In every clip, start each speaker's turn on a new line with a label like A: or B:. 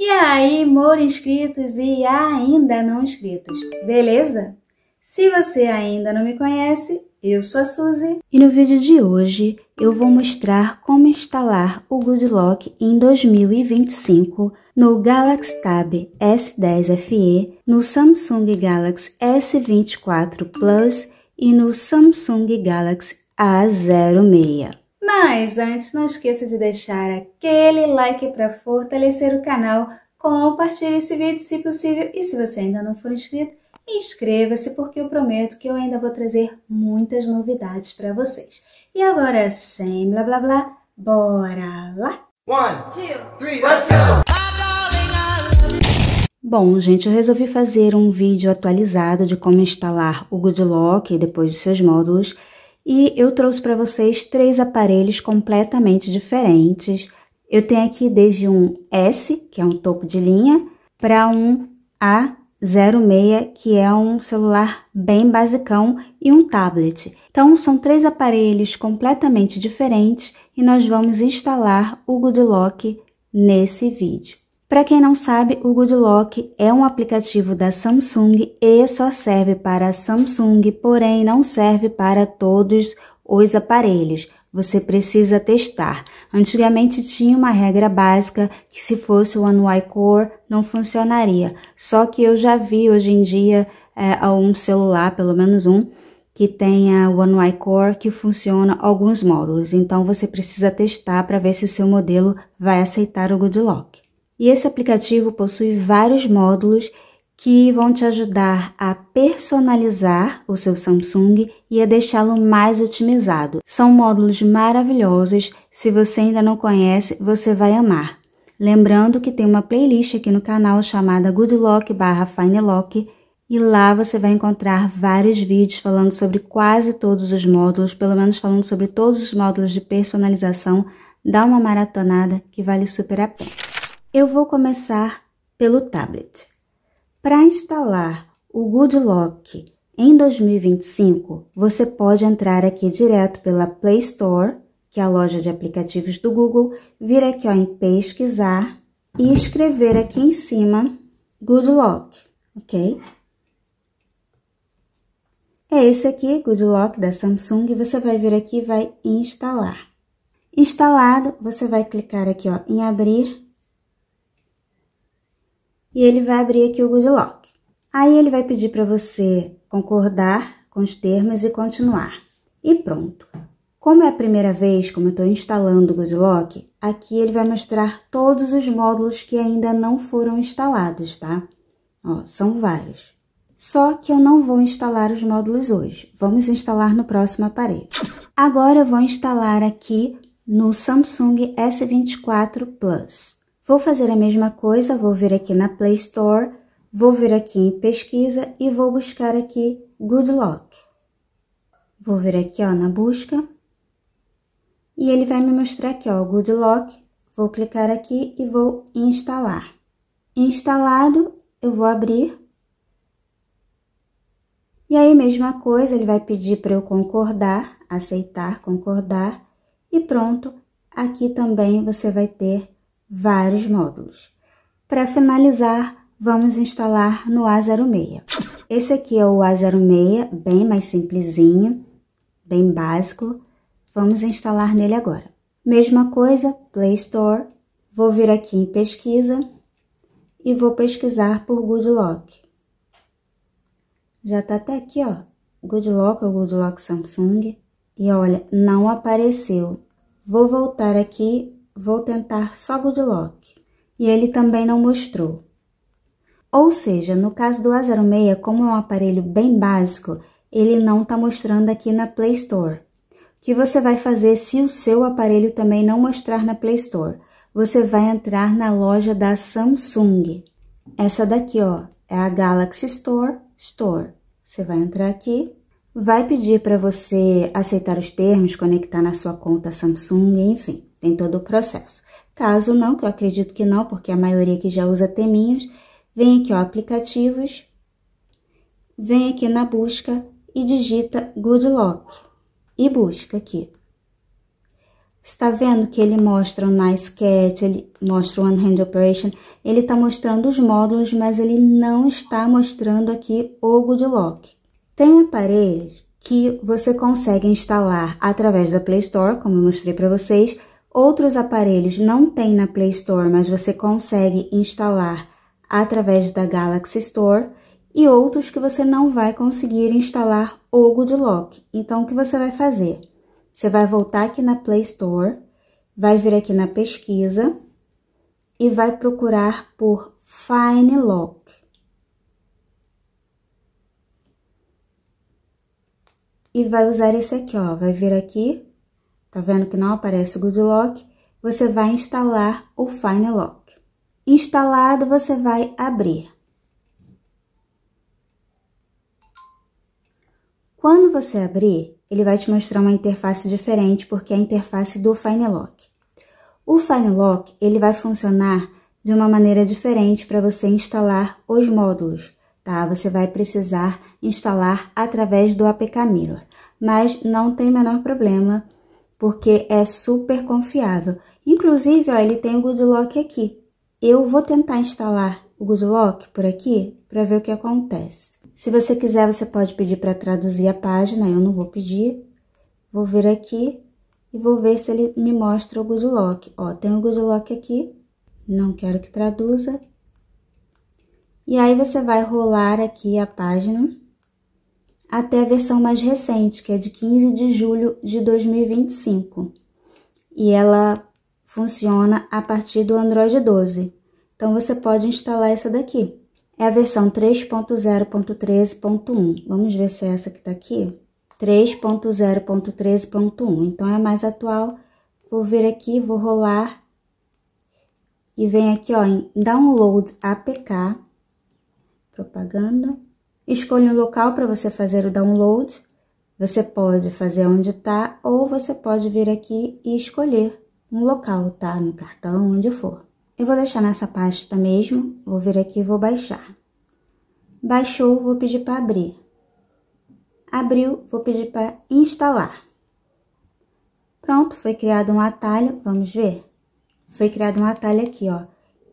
A: E aí, moro inscritos e ainda não inscritos, beleza? Se você ainda não me conhece, eu sou a Suzy e no vídeo de hoje eu vou mostrar como instalar o GoodLock em 2025 no Galaxy Tab S10 FE, no Samsung Galaxy S24 Plus e no Samsung Galaxy A06. Mas antes, não esqueça de deixar aquele like para fortalecer o canal, compartilhe esse vídeo se possível e se você ainda não for inscrito, inscreva-se porque eu prometo que eu ainda vou trazer muitas novidades para vocês. E agora, sem blá blá blá, bora lá! One, two, three, let's go! Bom, gente, eu resolvi fazer um vídeo atualizado de como instalar o GoodLock depois dos seus módulos e eu trouxe para vocês três aparelhos completamente diferentes. Eu tenho aqui desde um S, que é um topo de linha, para um A06, que é um celular bem basicão, e um tablet. Então, são três aparelhos completamente diferentes e nós vamos instalar o Goodlock nesse vídeo. Para quem não sabe, o Goodlock é um aplicativo da Samsung e só serve para Samsung, porém não serve para todos os aparelhos. Você precisa testar. Antigamente tinha uma regra básica que se fosse o One UI Core não funcionaria. Só que eu já vi hoje em dia é, um celular, pelo menos um, que tenha One UI Core que funciona alguns módulos. Então você precisa testar para ver se o seu modelo vai aceitar o Goodlock. E esse aplicativo possui vários módulos que vão te ajudar a personalizar o seu Samsung e a deixá-lo mais otimizado. São módulos maravilhosos, se você ainda não conhece, você vai amar. Lembrando que tem uma playlist aqui no canal chamada Good Lock barra Fine Lock e lá você vai encontrar vários vídeos falando sobre quase todos os módulos, pelo menos falando sobre todos os módulos de personalização. Dá uma maratonada que vale super a pena. Eu vou começar pelo tablet. Para instalar o Good Lock em 2025, você pode entrar aqui direto pela Play Store, que é a loja de aplicativos do Google, vir aqui ó, em pesquisar e escrever aqui em cima Good Lock, ok? É esse aqui, Good Lock da Samsung, você vai vir aqui e vai instalar. Instalado, você vai clicar aqui ó, em abrir e ele vai abrir aqui o Good Lock. Aí ele vai pedir para você concordar com os termos e continuar. E pronto. Como é a primeira vez como eu estou instalando o Good Lock, aqui ele vai mostrar todos os módulos que ainda não foram instalados, tá? Ó, são vários. Só que eu não vou instalar os módulos hoje. Vamos instalar no próximo aparelho. Agora eu vou instalar aqui no Samsung S24 Plus. Vou fazer a mesma coisa, vou vir aqui na Play Store, vou vir aqui em pesquisa e vou buscar aqui Good Lock. Vou vir aqui ó, na busca e ele vai me mostrar aqui ó, Good Lock. Vou clicar aqui e vou instalar. Instalado, eu vou abrir. E aí, mesma coisa, ele vai pedir para eu concordar, aceitar, concordar. E pronto, aqui também você vai ter vários módulos. Para finalizar, vamos instalar no A06. Esse aqui é o A06, bem mais simplesinho, bem básico. Vamos instalar nele agora. Mesma coisa, Play Store. Vou vir aqui em pesquisa e vou pesquisar por Goodlock. Já tá até aqui, ó. Goodlock ou Goodlock Samsung. E olha, não apareceu. Vou voltar aqui vou tentar só Goodlock. E ele também não mostrou. Ou seja, no caso do A06, como é um aparelho bem básico, ele não está mostrando aqui na Play Store. O que você vai fazer se o seu aparelho também não mostrar na Play Store? Você vai entrar na loja da Samsung. Essa daqui, ó, é a Galaxy Store Store. Você vai entrar aqui, vai pedir para você aceitar os termos, conectar na sua conta Samsung, enfim tem todo o processo. Caso não, que eu acredito que não, porque a maioria que já usa teminhos, vem aqui, ó, aplicativos, vem aqui na busca e digita Good Lock e busca aqui. Está vendo que ele mostra o Nice Cat, ele mostra o One Hand Operation, ele está mostrando os módulos, mas ele não está mostrando aqui o Good Lock. Tem aparelhos que você consegue instalar através da Play Store, como eu mostrei para vocês, Outros aparelhos não tem na Play Store, mas você consegue instalar através da Galaxy Store e outros que você não vai conseguir instalar o Google Lock. Então, o que você vai fazer? Você vai voltar aqui na Play Store, vai vir aqui na pesquisa e vai procurar por Fine Lock. E vai usar esse aqui, ó, vai vir aqui Tá vendo que não aparece o Good Lock? Você vai instalar o Final Lock. Instalado, você vai abrir. Quando você abrir, ele vai te mostrar uma interface diferente, porque é a interface do Final Lock. O Final Lock, ele vai funcionar de uma maneira diferente para você instalar os módulos, tá? Você vai precisar instalar através do APK Mirror, mas não tem menor problema, porque é super confiável. Inclusive, ó, ele tem o Goodlock aqui. Eu vou tentar instalar o Goodlock por aqui para ver o que acontece. Se você quiser, você pode pedir para traduzir a página, eu não vou pedir. Vou vir aqui e vou ver se ele me mostra o Goodlock. Ó, tem o Goodlock aqui, não quero que traduza. E aí, você vai rolar aqui a página até a versão mais recente, que é de 15 de julho de 2025. E ela funciona a partir do Android 12. Então você pode instalar essa daqui. É a versão 3.0.13.1. Vamos ver se é essa que está aqui. 3.0.13.1. Então é mais atual. Vou vir aqui, vou rolar e vem aqui ó, em Download APK, propaganda, Escolha um local para você fazer o download. Você pode fazer onde está ou você pode vir aqui e escolher um local, tá? No cartão, onde for. Eu vou deixar nessa pasta tá mesmo, vou vir aqui e vou baixar. Baixou, vou pedir para abrir. Abriu, vou pedir para instalar. Pronto, foi criado um atalho, vamos ver? Foi criado um atalho aqui, ó.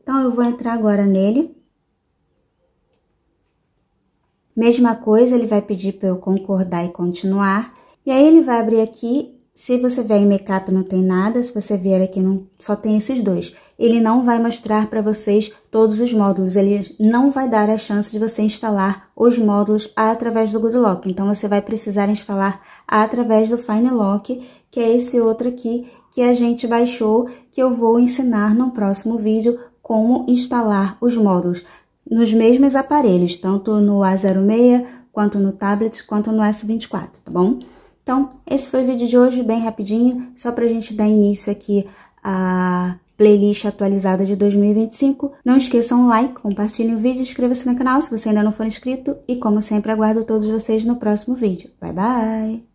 A: Então, eu vou entrar agora nele. Mesma coisa, ele vai pedir para eu concordar e continuar. E aí ele vai abrir aqui, se você vier em MakeUp não tem nada, se você vier aqui não, só tem esses dois. Ele não vai mostrar para vocês todos os módulos, ele não vai dar a chance de você instalar os módulos através do GoodLock. Então, você vai precisar instalar através do FineLock, que é esse outro aqui que a gente baixou, que eu vou ensinar no próximo vídeo como instalar os módulos nos mesmos aparelhos, tanto no A06, quanto no tablet, quanto no S24, tá bom? Então, esse foi o vídeo de hoje, bem rapidinho, só para a gente dar início aqui à playlist atualizada de 2025. Não esqueçam o like, compartilhem o vídeo, inscreva-se no canal se você ainda não for inscrito e, como sempre, aguardo todos vocês no próximo vídeo. Bye, bye!